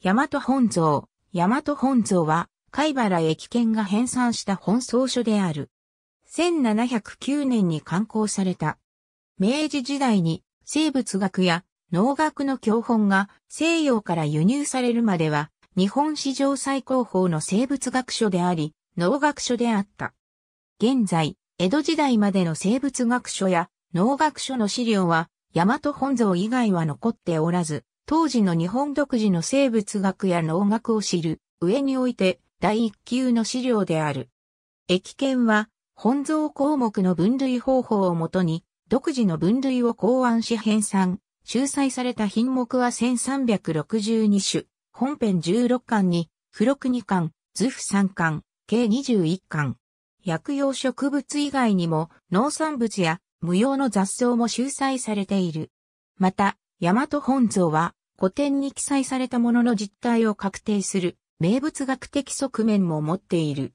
大和本蔵。大和本蔵は、貝原駅県が編纂した本草書である。1709年に刊行された。明治時代に生物学や農学の教本が西洋から輸入されるまでは、日本史上最高峰の生物学書であり、農学書であった。現在、江戸時代までの生物学書や農学書の資料は、大和本蔵以外は残っておらず、当時の日本独自の生物学や農学を知る上において第一級の資料である。液研は本蔵項目の分類方法をもとに独自の分類を考案し編纂、収載された品目は1362種、本編16巻に、付録2巻、図譜3巻、計21巻。薬用植物以外にも農産物や無用の雑草も収載されている。また、大和本草は古典に記載されたものの実態を確定する名物学的側面も持っている。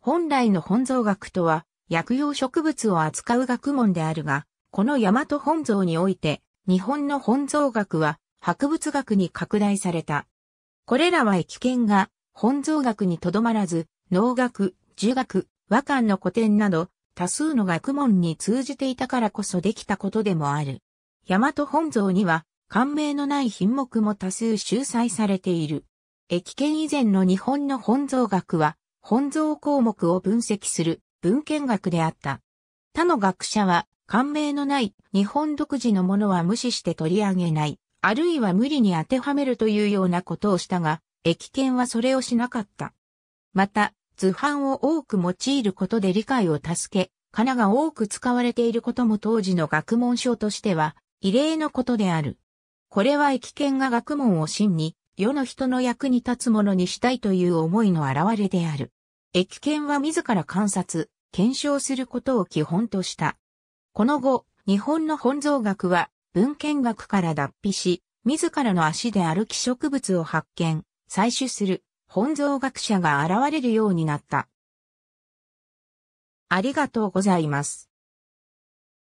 本来の本草学とは、薬用植物を扱う学問であるが、この大和本草において、日本の本草学は、博物学に拡大された。これらは駅見が、本草学にとどまらず、農学、儒学、和漢の古典など、多数の学問に通じていたからこそできたことでもある。大和本草には、感銘のない品目も多数収載されている。駅券以前の日本の本草学は、本草項目を分析する文献学であった。他の学者は、感銘のない日本独自のものは無視して取り上げない、あるいは無理に当てはめるというようなことをしたが、駅券はそれをしなかった。また、図版を多く用いることで理解を助け、仮名が多く使われていることも当時の学問書としては異例のことである。これは駅見が学問を真に、世の人の役に立つものにしたいという思いの表れである。駅見は自ら観察、検証することを基本とした。この後、日本の本草学は文献学から脱皮し、自らの足で歩き植物を発見、採取する本草学者が現れるようになった。ありがとうございます。